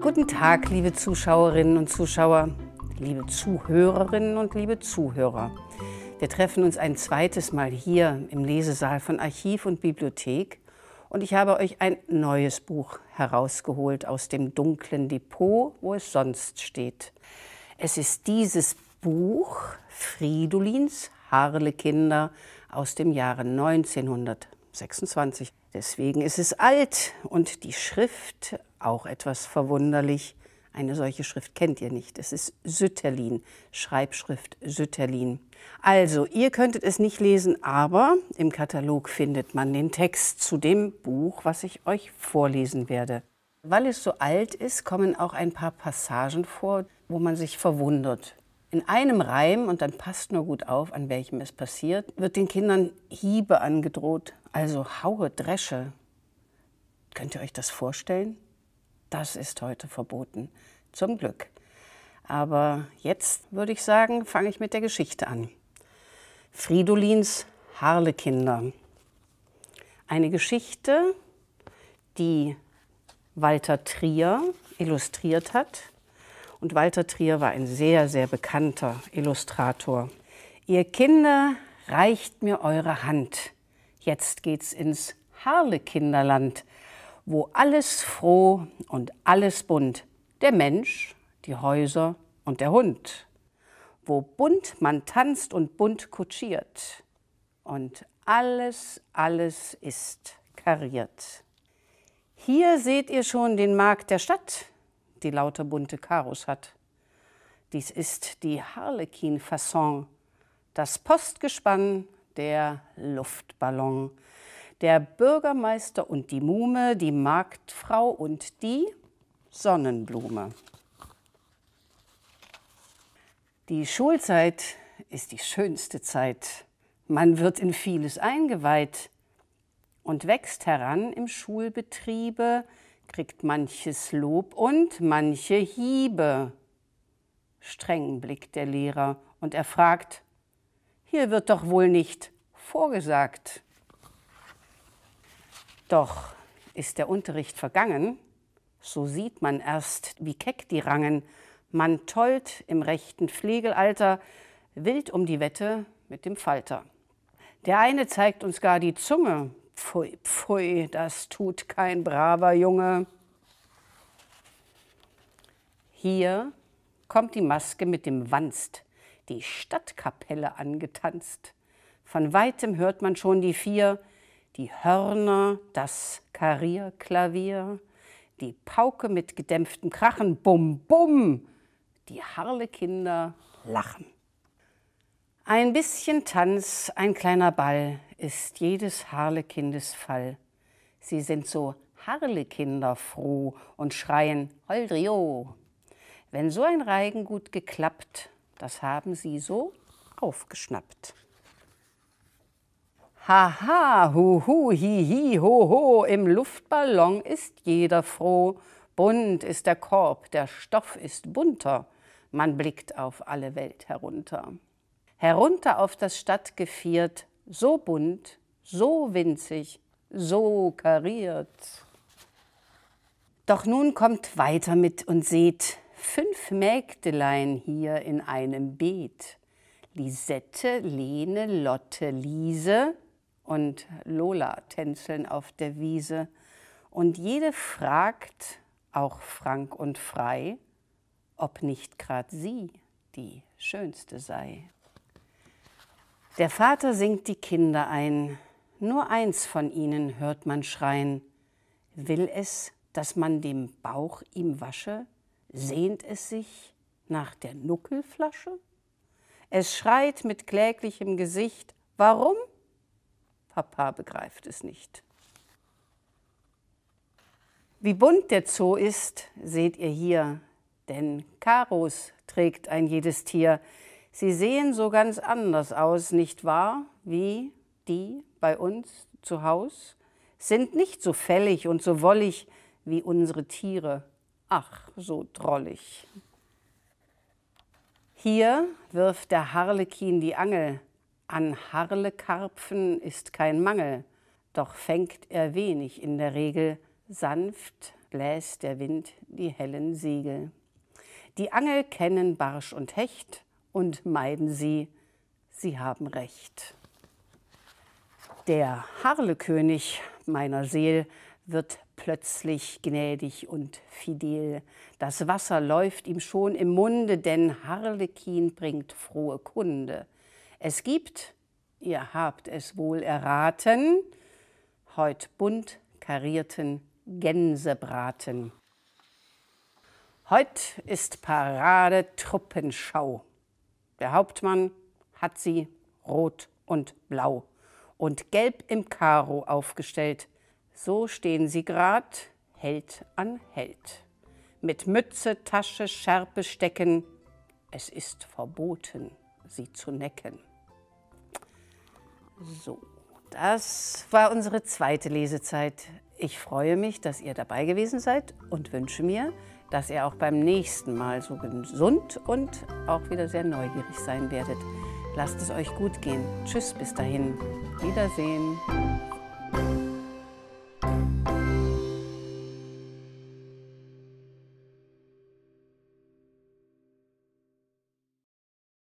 Guten Tag, liebe Zuschauerinnen und Zuschauer, liebe Zuhörerinnen und liebe Zuhörer. Wir treffen uns ein zweites Mal hier im Lesesaal von Archiv und Bibliothek und ich habe euch ein neues Buch herausgeholt aus dem dunklen Depot, wo es sonst steht. Es ist dieses Buch Fridolins Harlekinder aus dem Jahre 1926. Deswegen ist es alt und die Schrift auch etwas verwunderlich. Eine solche Schrift kennt ihr nicht. Es ist Sütterlin, Schreibschrift Sütterlin. Also, ihr könntet es nicht lesen, aber im Katalog findet man den Text zu dem Buch, was ich euch vorlesen werde. Weil es so alt ist, kommen auch ein paar Passagen vor, wo man sich verwundert, in einem Reim, und dann passt nur gut auf, an welchem es passiert, wird den Kindern Hiebe angedroht, also Haue, Dresche. Könnt ihr euch das vorstellen? Das ist heute verboten, zum Glück. Aber jetzt würde ich sagen, fange ich mit der Geschichte an. Fridolins Harlekinder. Eine Geschichte, die Walter Trier illustriert hat und Walter Trier war ein sehr, sehr bekannter Illustrator. Ihr Kinder, reicht mir eure Hand. Jetzt geht's ins Harlekinderland, wo alles froh und alles bunt, der Mensch, die Häuser und der Hund, wo bunt man tanzt und bunt kutschiert und alles, alles ist kariert. Hier seht ihr schon den Markt der Stadt, die lauter bunte Karos hat. Dies ist die Harlekin-Fasson, das Postgespann, der Luftballon, der Bürgermeister und die Muhme, die Marktfrau und die Sonnenblume. Die Schulzeit ist die schönste Zeit. Man wird in vieles eingeweiht und wächst heran im Schulbetriebe, kriegt manches Lob und manche Hiebe. Streng blickt der Lehrer und er fragt, hier wird doch wohl nicht vorgesagt. Doch ist der Unterricht vergangen, so sieht man erst, wie keck die Rangen, man tollt im rechten Flegelalter, wild um die Wette mit dem Falter. Der eine zeigt uns gar die Zunge, Pfui, pfui, das tut kein braver Junge. Hier kommt die Maske mit dem Wanst, die Stadtkapelle angetanzt. Von weitem hört man schon die vier, die Hörner, das Karierklavier, die Pauke mit gedämpftem Krachen, bum, bum, die Harlekinder lachen. Ein bisschen Tanz, ein kleiner Ball ist jedes Harlekindes Fall. Sie sind so Harlekinder froh und schreien Holdrio. Wenn so ein Reigen gut geklappt, das haben sie so aufgeschnappt. Haha, huhu, hihi, hoho, im Luftballon ist jeder froh. Bunt ist der Korb, der Stoff ist bunter, man blickt auf alle Welt herunter herunter auf das Stadtgeviert, so bunt, so winzig, so kariert. Doch nun kommt weiter mit und seht fünf Mägdelein hier in einem Beet. Lisette, Lene, Lotte, Liese und Lola tänzeln auf der Wiese. Und jede fragt, auch frank und frei, ob nicht grad sie die schönste sei. Der Vater singt die Kinder ein, nur eins von ihnen hört man schreien. Will es, dass man den Bauch ihm wasche? Sehnt es sich nach der Nuckelflasche? Es schreit mit kläglichem Gesicht, warum? Papa begreift es nicht. Wie bunt der Zoo ist, seht ihr hier, denn Karos trägt ein jedes Tier, Sie sehen so ganz anders aus, nicht wahr, wie die bei uns zu Haus, sind nicht so fällig und so wollig wie unsere Tiere, ach, so drollig. Hier wirft der Harlekin die Angel, an Harlekarpfen ist kein Mangel, doch fängt er wenig in der Regel, sanft bläst der Wind die hellen Segel. Die Angel kennen Barsch und Hecht, und meiden sie. Sie haben recht. Der Harlekönig meiner Seele wird plötzlich gnädig und fidel. Das Wasser läuft ihm schon im Munde, denn Harlekin bringt frohe Kunde. Es gibt, ihr habt es wohl erraten, heut bunt karierten Gänsebraten. Heut ist Parade Truppenschau. Der Hauptmann hat sie rot und blau und gelb im Karo aufgestellt. So stehen sie grad, Held an Held. Mit Mütze, Tasche, Schärpe stecken. Es ist verboten, sie zu necken. So, das war unsere zweite Lesezeit. Ich freue mich, dass ihr dabei gewesen seid und wünsche mir, dass ihr auch beim nächsten Mal so gesund und auch wieder sehr neugierig sein werdet. Lasst es euch gut gehen. Tschüss, bis dahin. Wiedersehen.